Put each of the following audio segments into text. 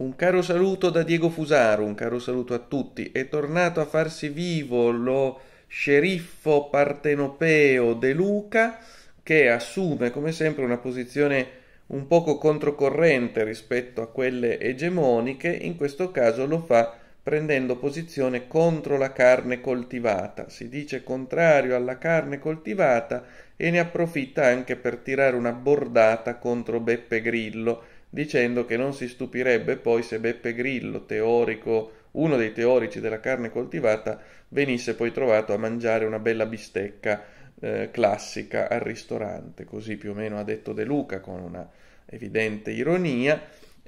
Un caro saluto da Diego Fusaro, un caro saluto a tutti. È tornato a farsi vivo lo sceriffo partenopeo De Luca che assume come sempre una posizione un poco controcorrente rispetto a quelle egemoniche, in questo caso lo fa prendendo posizione contro la carne coltivata. Si dice contrario alla carne coltivata e ne approfitta anche per tirare una bordata contro Beppe Grillo dicendo che non si stupirebbe poi se Beppe Grillo, teorico, uno dei teorici della carne coltivata, venisse poi trovato a mangiare una bella bistecca eh, classica al ristorante, così più o meno ha detto De Luca con una evidente ironia.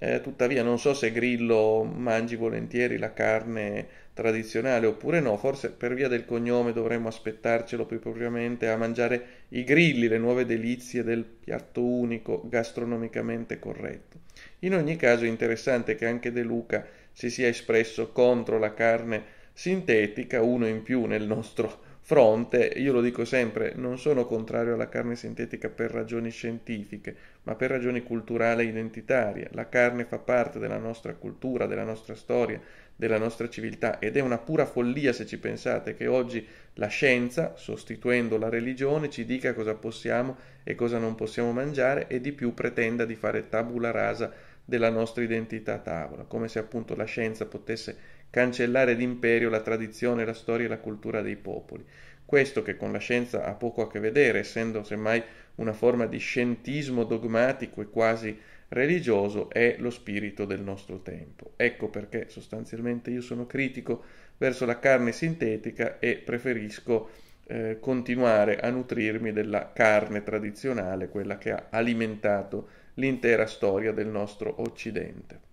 Eh, tuttavia non so se Grillo mangi volentieri la carne tradizionale oppure no, forse per via del cognome dovremmo aspettarcelo più propriamente a mangiare i grilli, le nuove delizie del piatto unico gastronomicamente corretto. In ogni caso è interessante che anche De Luca si sia espresso contro la carne sintetica, uno in più nel nostro fronte, io lo dico sempre, non sono contrario alla carne sintetica per ragioni scientifiche, ma per ragioni culturali e identitarie. La carne fa parte della nostra cultura, della nostra storia, della nostra civiltà ed è una pura follia se ci pensate che oggi la scienza, sostituendo la religione, ci dica cosa possiamo e cosa non possiamo mangiare e di più pretenda di fare tabula rasa della nostra identità a tavola, come se appunto la scienza potesse cancellare d'imperio la tradizione, la storia e la cultura dei popoli. Questo che con la scienza ha poco a che vedere, essendo semmai una forma di scientismo dogmatico e quasi religioso, è lo spirito del nostro tempo. Ecco perché sostanzialmente io sono critico verso la carne sintetica e preferisco eh, continuare a nutrirmi della carne tradizionale, quella che ha alimentato l'intera storia del nostro Occidente.